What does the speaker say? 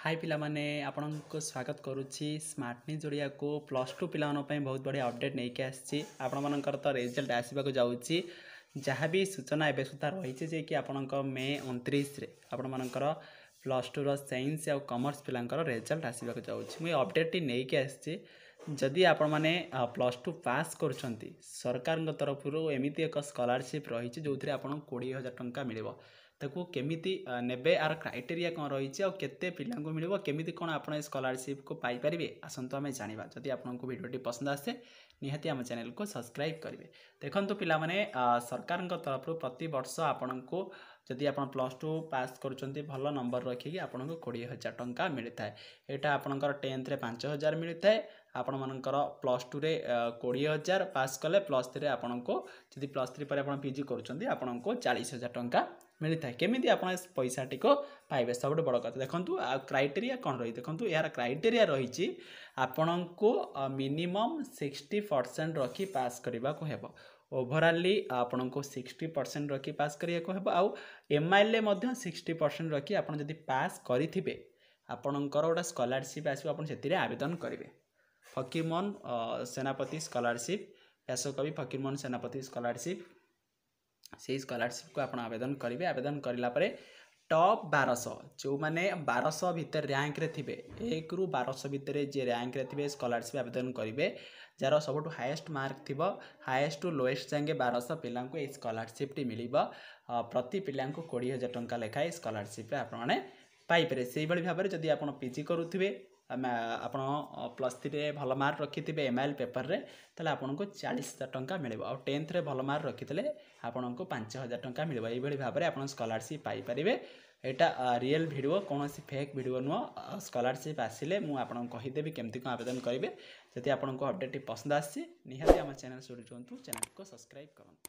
high ପିଲାମାନେ ଆପଣଙ୍କୁ ସ୍ୱାଗତ କରୁଛି ସ୍ମାର୍ଟନି ଜୋଡ଼ିଆକୁ ପ୍ଲସ୍ ଟୁ ପିଲାମାନଙ୍କ ପାଇଁ ବହୁତ ବଢ଼ିଆ ଅପଡ଼େଟ୍ ନେଇକି ଆସିଛି ଆପଣମାନଙ୍କର ତ ରେଜଲ୍ଟ ଆସିବାକୁ ଯାଉଛି ଯାହା ବି ସୂଚନା ଏବେ ସୁଦ୍ଧା ରହିଛି ଯେ କି ଆପଣଙ୍କ ମେ ଅଣତିରିଶରେ ଆପଣମାନଙ୍କର ପ୍ଲସ୍ ଟୁର ସାଇନ୍ସ ଆଉ କମର୍ସ ପିଲାଙ୍କର ରେଜଲ୍ଟ ଆସିବାକୁ ଯାଉଛି ମୁଁ ଏ ଅପଡ଼େଟ୍ଟି ନେଇକି ଆସିଛି ଯଦି ଆପଣମାନେ ପ୍ଲସ୍ ଟୁ ପାସ୍ କରୁଛନ୍ତି ସରକାରଙ୍କ ତରଫରୁ ଏମିତି ଏକ ସ୍କଲାରସିପ୍ ରହିଛି ଯେଉଁଥିରେ ଆପଣଙ୍କୁ କୋଡ଼ିଏ ହଜାର ଟଙ୍କା ମିଳିବ ତାକୁ କେମିତି ନେବେ ଆର କ୍ରାଇଟେରିଆ କ'ଣ ରହିଛି ଆଉ କେତେ ପିଲାଙ୍କୁ ମିଳିବ କେମିତି କ'ଣ ଆପଣ ଏ ସ୍କଲାରସିପ୍କୁ ପାଇପାରିବେ ଆସନ୍ତୁ ଆମେ ଜାଣିବା ଯଦି ଆପଣଙ୍କୁ ଭିଡ଼ିଓଟି ପସନ୍ଦ ଆସେ ନିହାତି ଆମ ଚ୍ୟାନେଲକୁ ସବସ୍କ୍ରାଇବ୍ କରିବେ ଦେଖନ୍ତୁ ପିଲାମାନେ ସରକାରଙ୍କ ତରଫରୁ ପ୍ରତିବର୍ଷ ଆପଣଙ୍କୁ ଯଦି ଆପଣ ପ୍ଲସ୍ ଟୁ ପାସ୍ କରୁଛନ୍ତି ଭଲ ନମ୍ବର ରଖିକି ଆପଣଙ୍କୁ କୋଡ଼ିଏ ହଜାର ଟଙ୍କା ମିଳିଥାଏ ଏଇଟା ଆପଣଙ୍କର ଟେନ୍ଥରେ ପାଞ୍ଚ ହଜାର ମିଳିଥାଏ ଆପଣମାନଙ୍କର ପ୍ଲସ୍ ଟୁରେ କୋଡ଼ିଏ ହଜାର ପାସ୍ କଲେ ପ୍ଲସ୍ ଥ୍ରୀରେ ଆପଣଙ୍କୁ ଯଦି ପ୍ଲସ୍ ଥ୍ରୀ ପରେ ଆପଣ ପି ଜି କରୁଛନ୍ତି ଆପଣଙ୍କୁ ଚାଳିଶ ହଜାର ଟଙ୍କା ମିଳିଥାଏ କେମିତି ଆପଣ ପଇସାଟିକୁ ପାଇବେ ସବୁଠୁ ବଡ଼ କଥା ଦେଖନ୍ତୁ ଆଉ କ୍ରାଇଟେରିଆ କ'ଣ ରହିଛି ଦେଖନ୍ତୁ ଏହାର କ୍ରାଇଟେରିଆ ରହିଛି ଆପଣଙ୍କୁ ମିନିମମ୍ ସିକ୍ସଟି ପରସେଣ୍ଟ ରଖି ପାସ୍ କରିବାକୁ ହେବ ଓଭରାଲି ଆପଣଙ୍କୁ ସିକ୍ସଟି ପରସେଣ୍ଟ ରଖି ପାସ୍ କରିବାକୁ ହେବ ଆଉ ଏମ୍ଆଇଏଲ୍ରେ ମଧ୍ୟ ସିକ୍ସଟି ପରସେଣ୍ଟ ରଖି ଆପଣ ଯଦି ପାସ୍ କରିଥିବେ ଆପଣଙ୍କର ଗୋଟେ ସ୍କଲାରସିପ୍ ଆସିବ ଆପଣ ସେଥିରେ ଆବେଦନ କରିବେ ଫକୀରମୋହନ ସେନାପତି ସ୍କଲାରସିପ୍ ବ୍ୟାସକବି ଫକୀରମୋହନ ସେନାପତି ସ୍କଲାରସିପ୍ ସେଇ ସ୍କଲାରସିପ୍କୁ ଆପଣ ଆବେଦନ କରିବେ ଆବେଦନ କରିଲା ପରେ ଟପ୍ ବାରଶହ ଯେଉଁମାନେ ବାରଶହ ଭିତରେ ର୍ୟାଙ୍କରେ ଥିବେ ଏକରୁ ବାରଶହ ଭିତରେ ଯିଏ ର୍ୟାଙ୍କରେ ଥିବେ ସ୍କଲାରସିପ୍ ଆବେଦନ କରିବେ ଯାହାର ସବୁଠୁ ହାଏଷ୍ଟ ମାର୍କ ଥିବ ହାଏଷ୍ଟରୁ ଲୋଏଷ୍ଟ ଯାଏଁ ବାରଶହ ପିଲାଙ୍କୁ ଏଇ ସ୍କଲାରସିପ୍ଟି ମିଳିବ ପ୍ରତି ପିଲାଙ୍କୁ କୋଡ଼ିଏ ହଜାର ଟଙ୍କା ଲେଖାଏଁ ସ୍କଲାରସିପ୍ରେ ଆପଣମାନେ ପାଇପାରିବେ ସେଇଭଳି ଭାବରେ ଯଦି ଆପଣ ପିଜି କରୁଥିବେ ଆପଣ ପ୍ଲସ୍ ଥ୍ରୀରେ ଭଲ ମାର୍କ ରଖିଥିବେ ଏମ୍ ଆଇ ଏଲ୍ ପେପରରେ ତାହେଲେ ଆପଣଙ୍କୁ ଚାଳିଶ ହଜାର ଟଙ୍କା ମିଳିବ ଆଉ ଟେନ୍ଥରେ ଭଲ ମାର୍କ ରଖିଥିଲେ ଆପଣଙ୍କୁ ପାଞ୍ଚ ହଜାର ଟଙ୍କା ମିଳିବ ଏଇଭଳି ଭାବରେ ଆପଣ ସ୍କଲାରସିପ୍ ପାଇପାରିବେ ଏଇଟା ରିଏଲ୍ ଭିଡ଼ିଓ କୌଣସି ଫେକ୍ ଭିଡ଼ିଓ ନୁହଁ ସ୍କଲାରସିପ୍ ଆସିଲେ ମୁଁ ଆପଣଙ୍କୁ କହିଦେବି କେମିତି କ'ଣ ଆବେଦନ କରିବେ ଯଦି ଆପଣଙ୍କୁ ଅପଡ଼େଟ୍ଟି ପସନ୍ଦ ଆସିଛି ନିହାତି ଆମ ଚ୍ୟାନେଲ୍ ଶୁଣୁଛନ୍ତି ଚ୍ୟାନେଲ୍କୁ ସବସ୍କ୍ରାଇବ୍ କରନ୍ତୁ